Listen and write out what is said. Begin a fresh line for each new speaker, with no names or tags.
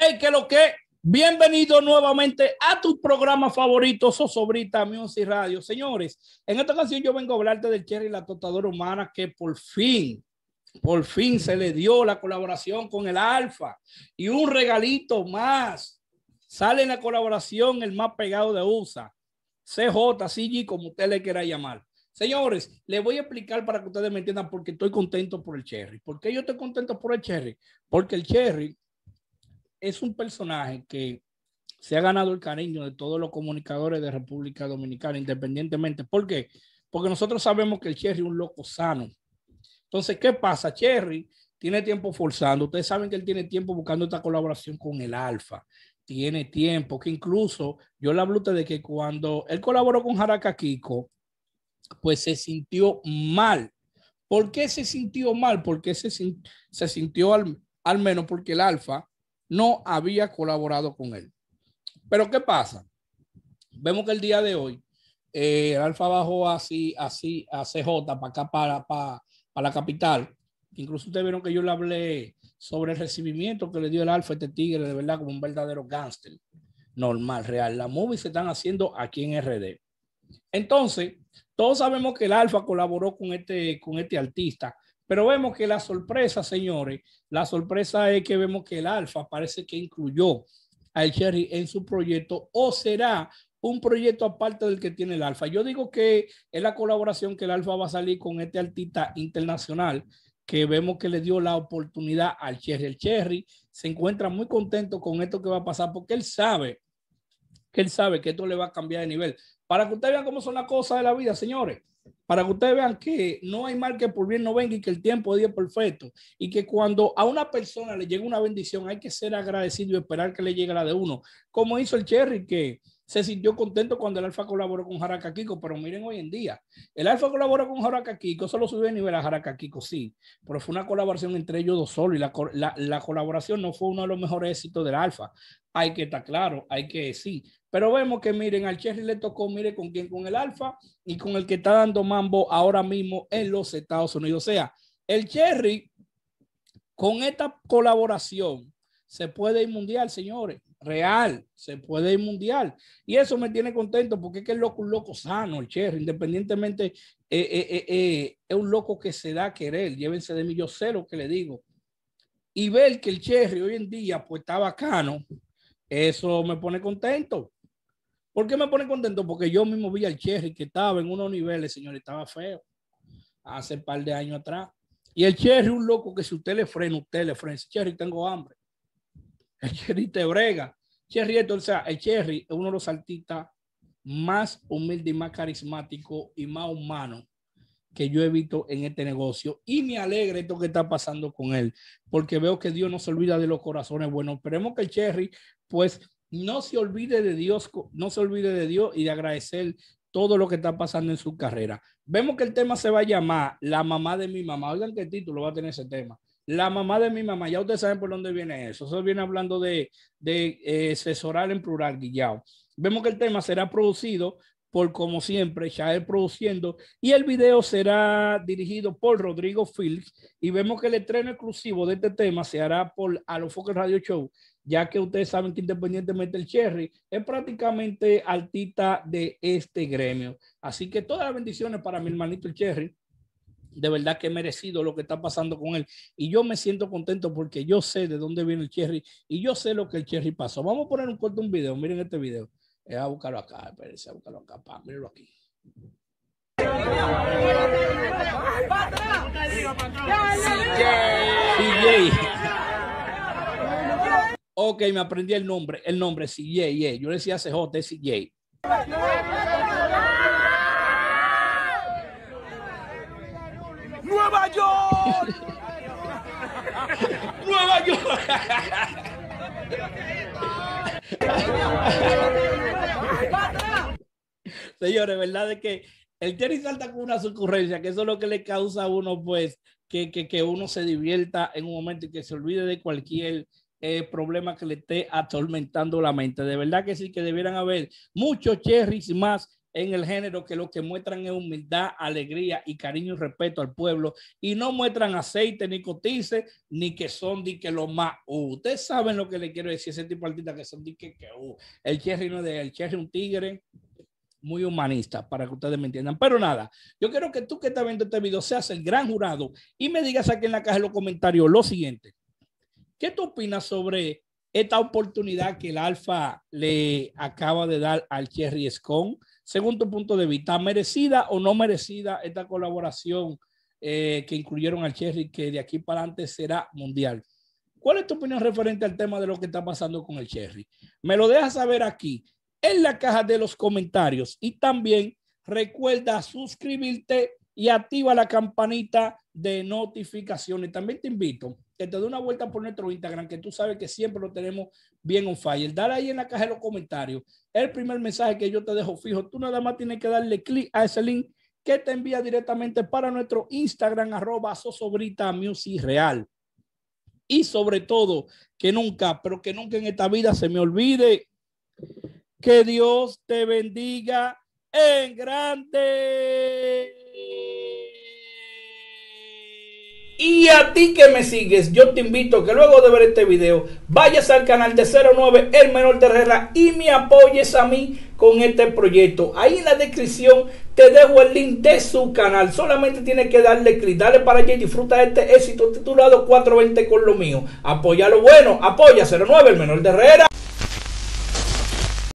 Hey, que lo que. Bienvenido nuevamente a tu programa favorito, Sosobrita Music Radio. Señores, en esta ocasión yo vengo a hablarte del Cherry la Totadora Humana, que por fin, por fin se le dio la colaboración con el Alfa y un regalito más. Sale en la colaboración el más pegado de USA, CJ, CG, como usted le quiera llamar. Señores, les voy a explicar para que ustedes me entiendan porque estoy contento por el Cherry. ¿Por qué yo estoy contento por el Cherry? Porque el Cherry es un personaje que se ha ganado el cariño de todos los comunicadores de República Dominicana, independientemente. ¿Por qué? Porque nosotros sabemos que el Cherry es un loco sano. Entonces, ¿qué pasa? Cherry tiene tiempo forzando. Ustedes saben que él tiene tiempo buscando esta colaboración con el Alfa. Tiene tiempo, que incluso yo le hablo de que cuando él colaboró con Haraka Kiko, pues se sintió mal. ¿Por qué se sintió mal? Porque se, se sintió al menos porque el Alfa no había colaborado con él. Pero ¿qué pasa? Vemos que el día de hoy eh, el Alfa bajó así, así, a CJ para acá, para, para, la capital. Incluso ustedes vieron que yo le hablé sobre el recibimiento que le dio el Alfa a este tigre, de verdad, como un verdadero gángster. Normal, real. la movies se están haciendo aquí en RD. Entonces, todos sabemos que el Alfa colaboró con este, con este artista pero vemos que la sorpresa, señores, la sorpresa es que vemos que el Alfa parece que incluyó al Cherry en su proyecto o será un proyecto aparte del que tiene el Alfa. Yo digo que es la colaboración que el Alfa va a salir con este artista internacional que vemos que le dio la oportunidad al Cherry. El Cherry se encuentra muy contento con esto que va a pasar porque él sabe que él sabe que esto le va a cambiar de nivel. Para que ustedes vean cómo son las cosas de la vida, señores para que ustedes vean que no hay mal que por bien no venga y que el tiempo es perfecto. Y que cuando a una persona le llega una bendición, hay que ser agradecido y esperar que le llegue la de uno. Como hizo el Cherry, que se sintió contento cuando el Alfa colaboró con Jaraca Kiko, pero miren hoy en día, el Alfa colaboró con Jaraca Kiko, solo subió el nivel a Jaraca Kiko, sí, pero fue una colaboración entre ellos dos solo y la, colaboración no fue uno de los mejores éxitos del Alfa. Hay que estar claro, hay que decir, pero vemos que miren, al Cherry le tocó, mire con quién, con el Alfa y con el que está dando mambo ahora mismo en los Estados Unidos. O sea, el Cherry con esta colaboración se puede ir mundial, señores. Real, se puede ir mundial. Y eso me tiene contento porque es que es loco, un loco sano, el Cherry. Independientemente, eh, eh, eh, es un loco que se da a querer. Llévense de mí, yo que le digo. Y ver que el Cherry hoy en día pues está bacano, eso me pone contento. ¿Por qué me pone contento? Porque yo mismo vi al Cherry que estaba en unos niveles, señor estaba feo hace un par de años atrás. Y el Cherry, un loco que si usted le frena, usted le frena. Cherry, tengo hambre. El Cherry te brega. Cherry, o sea, el Cherry es uno de los artistas más humilde y más carismático y más humano que yo he visto en este negocio. Y me alegra esto que está pasando con él, porque veo que Dios no se olvida de los corazones buenos. Esperemos que el Cherry, pues, no se olvide de Dios, no se olvide de Dios y de agradecer todo lo que está pasando en su carrera. Vemos que el tema se va a llamar La mamá de mi mamá. Oigan qué título va a tener ese tema. La mamá de mi mamá. Ya ustedes saben por dónde viene eso. Eso viene hablando de, de eh, asesorar en plural, Guillao. Vemos que el tema será producido por, como siempre, Shael produciendo. Y el video será dirigido por Rodrigo Fields. Y vemos que el estreno exclusivo de este tema se hará por Alofoque Radio Show ya que ustedes saben que independientemente el Cherry es prácticamente altita de este gremio. Así que todas las bendiciones para mi hermanito el Cherry. De verdad que he merecido lo que está pasando con él. Y yo me siento contento porque yo sé de dónde viene el Cherry y yo sé lo que el Cherry pasó. Vamos a poner un corto un video. Miren este video. voy eh, a buscarlo acá. Espérense, a buscarlo acá. Pa, aquí. Ok, me aprendí el nombre, el nombre, CJ. Yeah, Yo le decía CJ, CJ. ¡Nueva York! ¡Nueva York! Señores, verdad es que el tenis salta con una sucurrencia, que eso es lo que le causa a uno, pues, que, que, que uno se divierta en un momento y que se olvide de cualquier eh, problema que le esté atormentando la mente. De verdad que sí, que debieran haber muchos cherries más en el género que lo que muestran es humildad, alegría y cariño y respeto al pueblo y no muestran aceite ni cotice ni que son dique que lo más ustedes saben lo que le quiero decir ese tipo de artistas que son dique que, que el cherry no de el cherry un tigre muy humanista para que ustedes me entiendan. Pero nada, yo quiero que tú que estás viendo este video seas el gran jurado y me digas aquí en la caja de los comentarios lo siguiente. ¿Qué tú opinas sobre esta oportunidad que el Alfa le acaba de dar al Cherry Scone? Según tu punto de vista, ¿merecida o no merecida esta colaboración eh, que incluyeron al Cherry que de aquí para adelante será mundial? ¿Cuál es tu opinión referente al tema de lo que está pasando con el Cherry? Me lo dejas saber aquí en la caja de los comentarios y también recuerda suscribirte y activa la campanita de notificaciones. También te invito que te dé una vuelta por nuestro Instagram, que tú sabes que siempre lo tenemos bien on fire. Dale ahí en la caja de los comentarios el primer mensaje que yo te dejo fijo. Tú nada más tienes que darle clic a ese link que te envía directamente para nuestro Instagram, arroba Sosobrita Music Real. Y sobre todo, que nunca, pero que nunca en esta vida se me olvide que Dios te bendiga en grande. Y a ti que me sigues, yo te invito que luego de ver este video vayas al canal de 09 El Menor Terrera y me apoyes a mí con este proyecto. Ahí en la descripción te dejo el link de su canal. Solamente tienes que darle clic, dale para allá y disfruta de este éxito titulado 420 con lo mío. Apoya lo bueno, apoya 09 El Menor de Herrera.